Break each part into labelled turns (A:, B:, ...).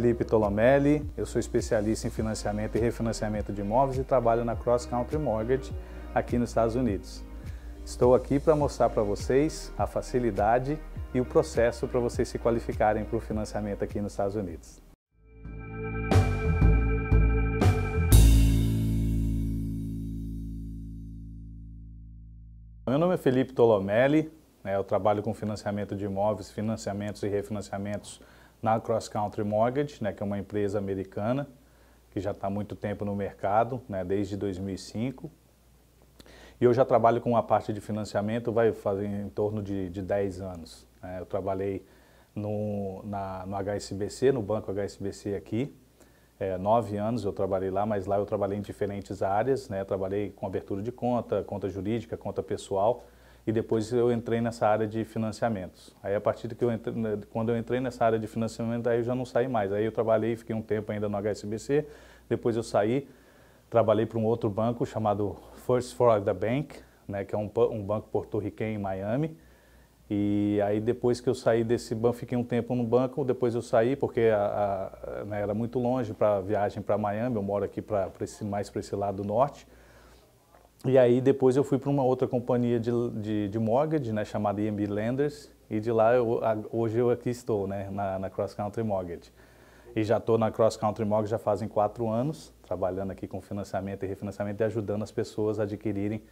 A: Felipe Tolomelli, eu sou especialista em financiamento e refinanciamento de imóveis e trabalho na Cross Country Mortgage aqui nos Estados Unidos. Estou aqui para mostrar para vocês a facilidade e o processo para vocês se qualificarem para o financiamento aqui nos Estados Unidos. Meu nome é Felipe Tolomelli, né? eu trabalho com financiamento de imóveis, financiamentos e refinanciamentos na Cross Country Mortgage, né, que é uma empresa americana que já está há muito tempo no mercado, né, desde 2005. E eu já trabalho com a parte de financiamento, vai fazer em torno de, de 10 anos. Né. Eu trabalhei no, na, no HSBC, no banco HSBC aqui, é, nove anos eu trabalhei lá, mas lá eu trabalhei em diferentes áreas, né? Trabalhei com abertura de conta, conta jurídica, conta pessoal e depois eu entrei nessa área de financiamentos. Aí a partir do que eu entrei, né, quando eu entrei nessa área de financiamento, aí eu já não saí mais. Aí eu trabalhei, fiquei um tempo ainda no HSBC, depois eu saí, trabalhei para um outro banco chamado First Florida Bank, né, que é um, um banco porto-riquenho em Miami. E aí depois que eu saí desse banco, fiquei um tempo no banco, depois eu saí porque a, a, né, era muito longe para viagem para Miami, eu moro aqui pra, pra esse, mais para esse lado norte. E aí depois eu fui para uma outra companhia de, de, de mortgage, né, chamada EMB Lenders, e de lá eu, hoje eu aqui estou, né, na, na Cross Country Mortgage. E já estou na Cross Country Mortgage já fazem quatro anos, trabalhando aqui com financiamento e refinanciamento e ajudando as pessoas a adquirirem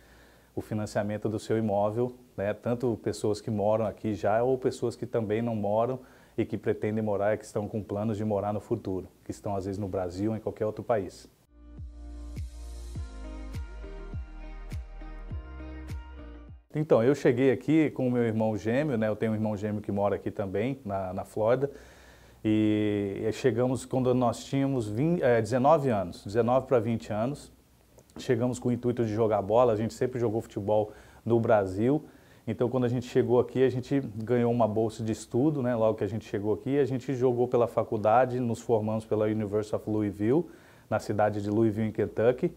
A: o financiamento do seu imóvel, né, tanto pessoas que moram aqui já ou pessoas que também não moram e que pretendem morar e que estão com planos de morar no futuro, que estão às vezes no Brasil ou em qualquer outro país. Então, eu cheguei aqui com o meu irmão gêmeo, né? Eu tenho um irmão gêmeo que mora aqui também, na, na Flórida. E chegamos quando nós tínhamos 20, é, 19 anos, 19 para 20 anos. Chegamos com o intuito de jogar bola, a gente sempre jogou futebol no Brasil. Então, quando a gente chegou aqui, a gente ganhou uma bolsa de estudo, né? Logo que a gente chegou aqui, a gente jogou pela faculdade, nos formamos pela University of Louisville, na cidade de Louisville, em Kentucky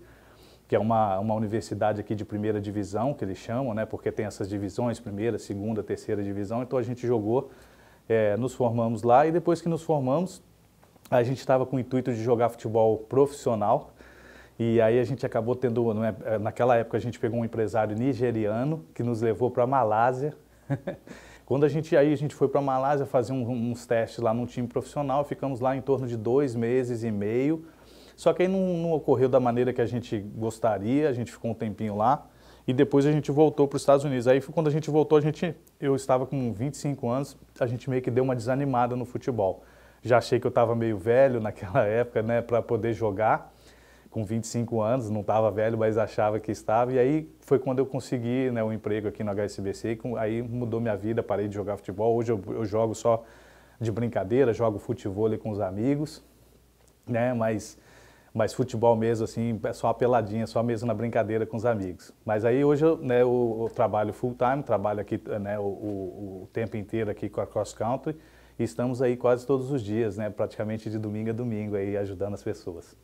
A: que é uma, uma universidade aqui de primeira divisão, que eles chamam, né, porque tem essas divisões, primeira, segunda, terceira divisão. Então a gente jogou, é, nos formamos lá e depois que nos formamos, a gente estava com o intuito de jogar futebol profissional. E aí a gente acabou tendo, é, é, naquela época a gente pegou um empresário nigeriano que nos levou para a Malásia. Quando a gente aí a gente foi para a Malásia fazer um, uns testes lá num time profissional, ficamos lá em torno de dois meses e meio. Só que aí não, não ocorreu da maneira que a gente gostaria, a gente ficou um tempinho lá e depois a gente voltou para os Estados Unidos. Aí foi quando a gente voltou, a gente, eu estava com 25 anos, a gente meio que deu uma desanimada no futebol. Já achei que eu estava meio velho naquela época, né, para poder jogar. Com 25 anos, não estava velho, mas achava que estava. E aí foi quando eu consegui né, um emprego aqui no HSBC, aí mudou minha vida, parei de jogar futebol. Hoje eu, eu jogo só de brincadeira, jogo futebol com os amigos, né, mas mas futebol mesmo, assim, é só a peladinha, só mesmo na brincadeira com os amigos. Mas aí hoje eu, né, eu, eu trabalho full time, trabalho aqui né, o, o, o, tempo inteiro aqui com a cross country e estamos aí quase todos os dias, né, praticamente de domingo a domingo aí ajudando as pessoas.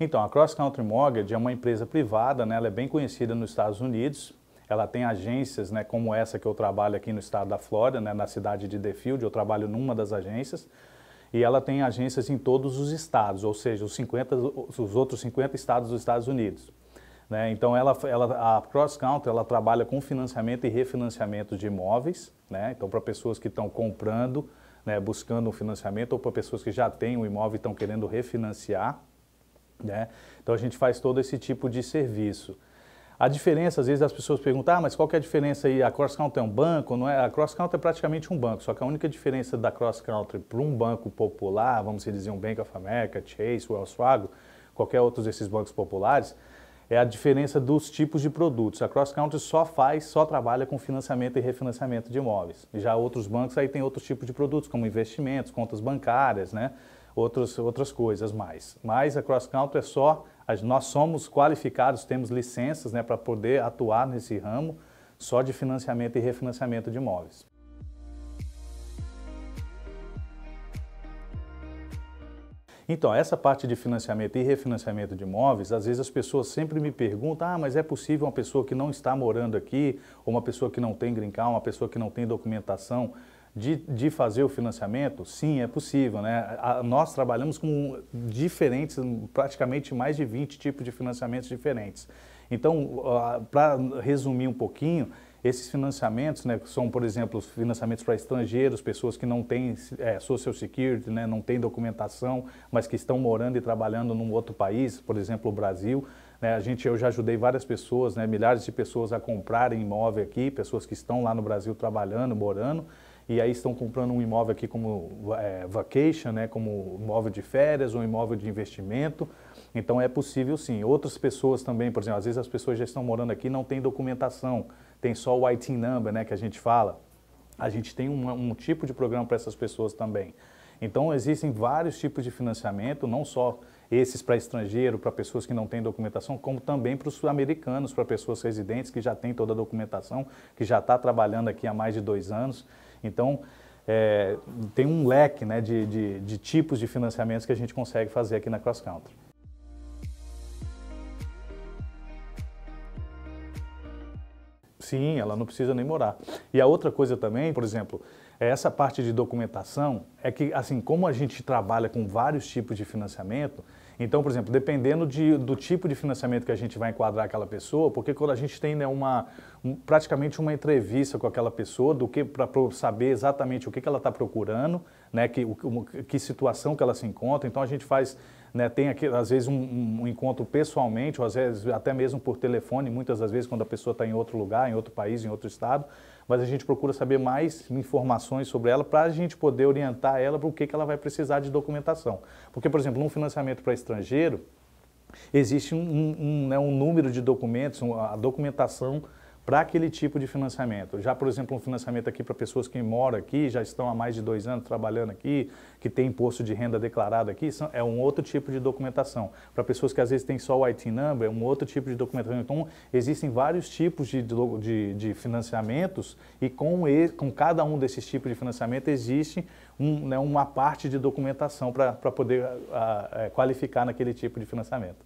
A: Então, a Cross Country Mortgage é uma empresa privada, né? ela é bem conhecida nos Estados Unidos, ela tem agências, né, como essa que eu trabalho aqui no estado da Flórida, né, na cidade de Defield, eu trabalho numa das agências, e ela tem agências em todos os estados, ou seja, os, 50, os outros 50 estados dos Estados Unidos. Né? Então, ela, ela, a Cross Counter ela trabalha com financiamento e refinanciamento de imóveis, né? então para pessoas que estão comprando, né, buscando um financiamento, ou para pessoas que já têm um imóvel e estão querendo refinanciar. Né? Então, a gente faz todo esse tipo de serviço. A diferença, às vezes as pessoas perguntam, ah, mas qual que é a diferença aí? A cross country é um banco? Não é? A cross country é praticamente um banco, só que a única diferença da cross country para um banco popular, vamos dizer um Bank of America, Chase, Wells Fargo, qualquer outro desses bancos populares, é a diferença dos tipos de produtos. A cross country só faz, só trabalha com financiamento e refinanciamento de imóveis. Já outros bancos aí tem outros tipos de produtos, como investimentos, contas bancárias, né? Outros, outras coisas mais. Mas a cross country é só nós somos qualificados, temos licenças né, para poder atuar nesse ramo só de financiamento e refinanciamento de imóveis. Então, essa parte de financiamento e refinanciamento de imóveis, às vezes as pessoas sempre me perguntam: ah, mas é possível uma pessoa que não está morando aqui, ou uma pessoa que não tem grincar, uma pessoa que não tem documentação, de, de fazer o financiamento? Sim, é possível. Né? A, nós trabalhamos com diferentes, praticamente mais de 20 tipos de financiamentos diferentes. Então, para resumir um pouquinho, esses financiamentos, né, são, por exemplo, os financiamentos para estrangeiros, pessoas que não têm é, social security, né, não têm documentação, mas que estão morando e trabalhando num outro país, por exemplo, o Brasil. Né, a gente, eu já ajudei várias pessoas, né, milhares de pessoas a comprarem imóvel aqui, pessoas que estão lá no Brasil trabalhando, morando e aí estão comprando um imóvel aqui como é, vacation, né, como imóvel de férias, um imóvel de investimento. Então é possível sim. Outras pessoas também, por exemplo, às vezes as pessoas já estão morando aqui não tem documentação, tem só o IT number, né, que a gente fala. A gente tem um, um tipo de programa para essas pessoas também. Então existem vários tipos de financiamento, não só esses para estrangeiro, para pessoas que não têm documentação, como também para os americanos, para pessoas residentes que já têm toda a documentação, que já está trabalhando aqui há mais de dois anos. Então, é, tem um leque né, de, de, de, tipos de financiamentos que a gente consegue fazer aqui na Cross Country. Sim, ela não precisa nem morar. E a outra coisa também, por exemplo, é essa parte de documentação é que, assim, como a gente trabalha com vários tipos de financiamento, então, por exemplo, dependendo de, do tipo de financiamento que a gente vai enquadrar aquela pessoa, porque quando a gente tem né, uma, um, praticamente uma entrevista com aquela pessoa, do que para saber exatamente o que, que ela está procurando, né, que, o, que situação que ela se encontra, então a gente faz né, tem aqui, às vezes um, um, encontro pessoalmente, ou às vezes até mesmo por telefone, muitas das vezes quando a pessoa está em outro lugar, em outro país, em outro estado, mas a gente procura saber mais informações sobre ela para a gente poder orientar ela para o que, que ela vai precisar de documentação. Porque, por exemplo, num financiamento para estrangeiro, existe um, um, um, né, um número de documentos, a documentação para aquele tipo de financiamento. Já, por exemplo, um financiamento aqui para pessoas que moram aqui, já estão há mais de dois anos trabalhando aqui, que tem imposto de renda declarado aqui, são, é um outro tipo de documentação. Para pessoas que às vezes têm só o IT number, é um outro tipo de documentação. Então, existem vários tipos de, de, de financiamentos e com, com cada um desses tipos de financiamento existe um, né, uma parte de documentação para poder a, a, é, qualificar naquele tipo de financiamento.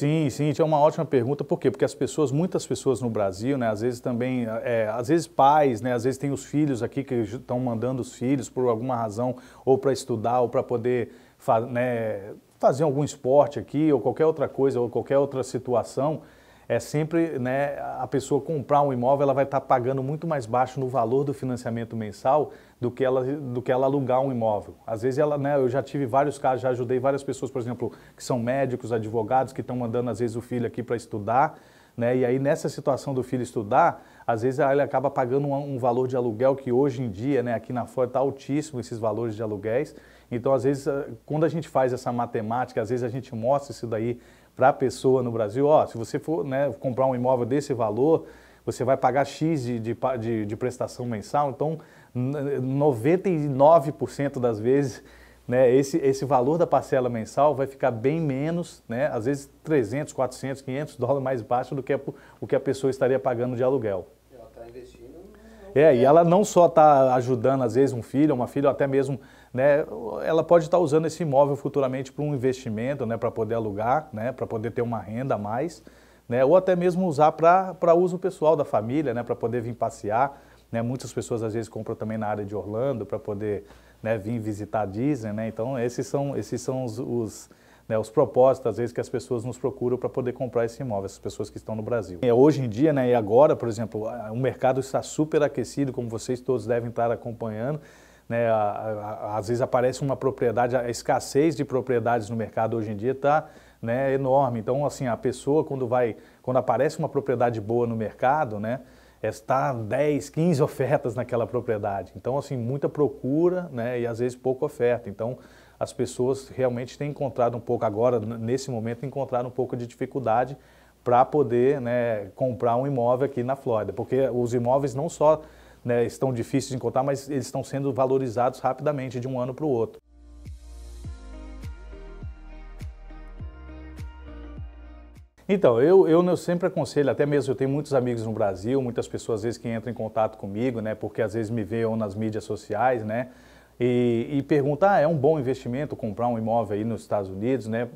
A: Sim, sim, é uma ótima pergunta. Por quê? Porque as pessoas, muitas pessoas no Brasil, né, às vezes também, é, às vezes pais, né, às vezes tem os filhos aqui que estão mandando os filhos por alguma razão, ou para estudar, ou para poder né, fazer algum esporte aqui, ou qualquer outra coisa, ou qualquer outra situação é sempre né, a pessoa comprar um imóvel, ela vai estar tá pagando muito mais baixo no valor do financiamento mensal do que ela, do que ela alugar um imóvel. Às vezes, ela, né, eu já tive vários casos, já ajudei várias pessoas, por exemplo, que são médicos, advogados, que estão mandando às vezes o filho aqui para estudar. Né? E aí, nessa situação do filho estudar, às vezes ah, ele acaba pagando um, um valor de aluguel que hoje em dia, né, aqui na fora está altíssimo esses valores de aluguéis. Então, às vezes, ah, quando a gente faz essa matemática, às vezes a gente mostra isso daí para a pessoa no Brasil, ó, se você for né, comprar um imóvel desse valor, você vai pagar X de, de, de, de prestação mensal, então 99% das vezes né, esse, esse valor da parcela mensal vai ficar bem menos, né, às vezes 300, 400, 500 dólares mais baixo do que a, o que a pessoa estaria pagando de aluguel. Ela está investindo. É, e ela não só está ajudando, às vezes, um filho, uma filha, ou até mesmo né, ela pode estar usando esse imóvel futuramente para um investimento, né, para poder alugar, né, para poder ter uma renda a mais, né, ou até mesmo usar para uso pessoal da família, né, para poder vir passear. Né, muitas pessoas às vezes compram também na área de Orlando para poder né, vir visitar a Disney. Né, então, esses são, esses são os, os né, os propósitos, às vezes, que as pessoas nos procuram para poder comprar esse imóvel, essas pessoas que estão no Brasil. E é, hoje em dia, né, e agora, por exemplo, o mercado está super aquecido, como vocês todos devem estar acompanhando, né, a, a, às vezes aparece uma propriedade, a escassez de propriedades no mercado hoje em dia está né, enorme. Então, assim, a pessoa quando vai, quando aparece uma propriedade boa no mercado, né, está 10, 15 ofertas naquela propriedade. Então, assim, muita procura né, e às vezes pouca oferta. Então, as pessoas realmente têm encontrado um pouco agora, nesse momento, encontraram um pouco de dificuldade para poder né, comprar um imóvel aqui na Flórida, porque os imóveis não só né, estão difíceis de encontrar, mas eles estão sendo valorizados rapidamente de um ano para o outro. Então, eu, eu, eu, sempre aconselho, até mesmo eu tenho muitos amigos no Brasil, muitas pessoas às vezes que entram em contato comigo, né, porque às vezes me veem nas mídias sociais, né, e, e pergunta, ah, é um bom investimento comprar um imóvel aí nos Estados Unidos, né?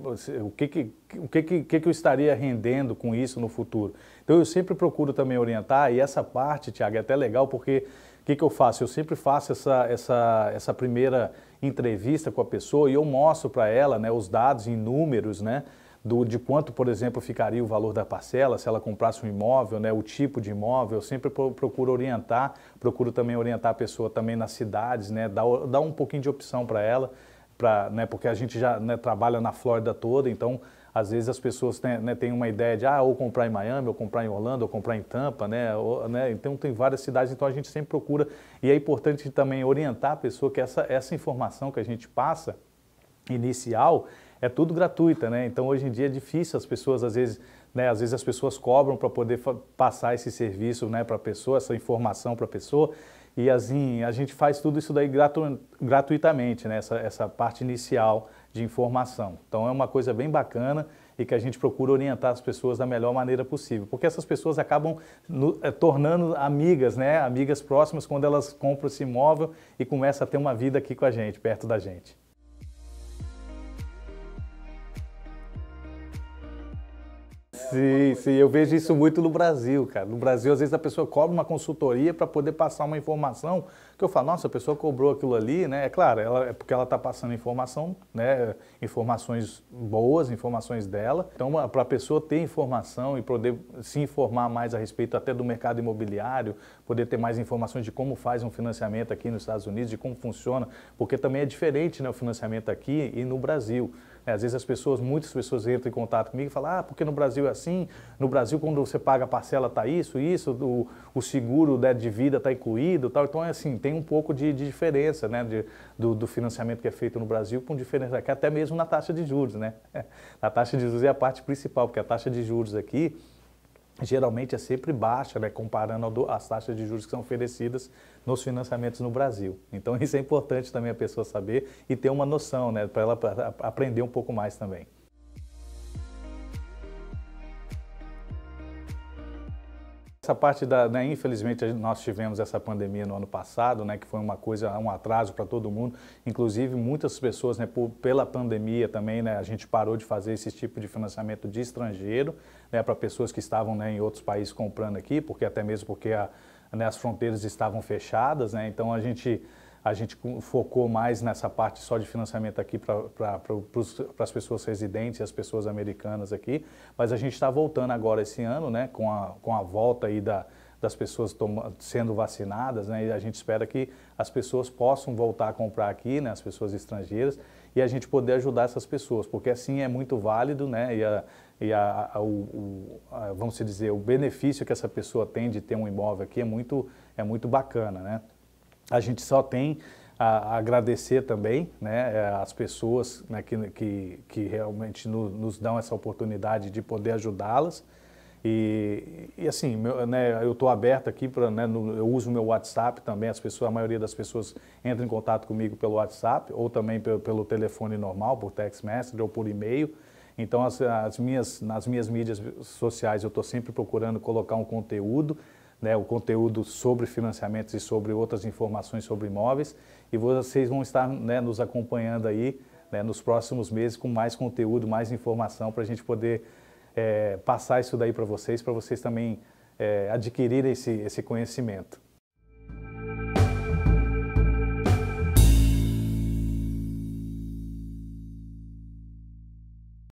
A: O que que, o que, que, que eu estaria rendendo com isso no futuro? Então eu sempre procuro também orientar e essa parte, Tiago, é até legal porque o que, que eu faço? Eu sempre faço essa, essa, essa primeira entrevista com a pessoa e eu mostro para ela né, os dados em números, né? do, de quanto, por exemplo, ficaria o valor da parcela se ela comprasse um imóvel, né, o tipo de imóvel. Eu sempre procuro orientar, procuro também orientar a pessoa também nas cidades, né, dar, dar um pouquinho de opção para ela, pra, né, porque a gente já né, trabalha na Flórida toda, então às vezes as pessoas têm, né, né, têm uma ideia de ah, ou comprar em Miami, ou comprar em Orlando, ou comprar em Tampa, né, ou, né? Então tem várias cidades, então a gente sempre procura e é importante também orientar a pessoa que essa, essa informação que a gente passa inicial é tudo gratuita, né? Então hoje em dia é difícil as pessoas às vezes, né, às vezes as pessoas cobram para poder passar esse serviço, né, para a pessoa, essa informação para a pessoa. E assim, a gente faz tudo isso daí gratu gratuitamente, né? Essa, essa parte inicial de informação. Então é uma coisa bem bacana e que a gente procura orientar as pessoas da melhor maneira possível, porque essas pessoas acabam no, eh, tornando amigas, né? Amigas próximas quando elas compram esse imóvel e começam a ter uma vida aqui com a gente, perto da gente. Sim, sim, eu vejo isso muito no Brasil, cara. No Brasil, às vezes a pessoa cobra uma consultoria para poder passar uma informação que eu falo, nossa, a pessoa cobrou aquilo ali, né? É claro, ela, é porque ela está passando informação, né? Informações boas, informações dela. Então, para a pessoa ter informação e poder se informar mais a respeito até do mercado imobiliário, poder ter mais informações de como faz um financiamento aqui nos Estados Unidos, de como funciona, porque também é diferente, né? O financiamento aqui e no Brasil. Né? Às vezes as pessoas, muitas pessoas entram em contato comigo e falam, ah, porque no Brasil é assim, no Brasil quando você paga a parcela está isso, isso, o, o seguro né, de vida está incluído tal. Então, é assim, tem um pouco de, de diferença né, de, do, do, financiamento que é feito no Brasil com diferença aqui, até mesmo na taxa de juros, né? a taxa de juros é a parte principal, porque a taxa de juros aqui geralmente é sempre baixa, né, comparando às taxas de juros que são oferecidas nos financiamentos no Brasil. Então isso é importante também a pessoa saber e ter uma noção, né, para ela aprender um pouco mais também. Essa parte da, né, infelizmente nós tivemos essa pandemia no ano passado, né, que foi uma coisa, um atraso para todo mundo. Inclusive muitas pessoas, né, por, pela pandemia também, né, a gente parou de fazer esse tipo de financiamento de estrangeiro, né, para pessoas que estavam né, em outros países comprando aqui, porque até mesmo porque a, né, as fronteiras estavam fechadas, né, então a gente, a gente focou mais nessa parte só de financiamento aqui para pra, as pessoas residentes e as pessoas americanas aqui, mas a gente está voltando agora esse ano, né, com, a, com a volta aí da, das pessoas toma, sendo vacinadas, né? E a gente espera que as pessoas possam voltar a comprar aqui, né? As pessoas estrangeiras e a gente poder ajudar essas pessoas, porque assim é muito válido, né? E a, e a, a, o, a, vamos dizer, o benefício que essa pessoa tem de ter um imóvel aqui é muito, é muito bacana, né? A gente só tem a agradecer também né, é, as pessoas né, que, que, que realmente no, nos dão essa oportunidade de poder ajudá-las. E, e, assim, meu, né, eu estou aberto aqui para, né, no, eu uso meu WhatsApp também, as pessoas, a maioria das pessoas entra em contato comigo pelo WhatsApp ou também pelo, pelo telefone normal, por text message ou por e-mail. Então, as, as minhas, nas minhas mídias sociais, eu estou sempre procurando colocar um conteúdo, né, o conteúdo sobre financiamentos e sobre outras informações sobre imóveis. E vocês vão estar né, nos acompanhando aí né, nos próximos meses com mais conteúdo, mais informação para a gente poder é, passar isso daí para vocês, para vocês também é, adquirirem esse, esse conhecimento.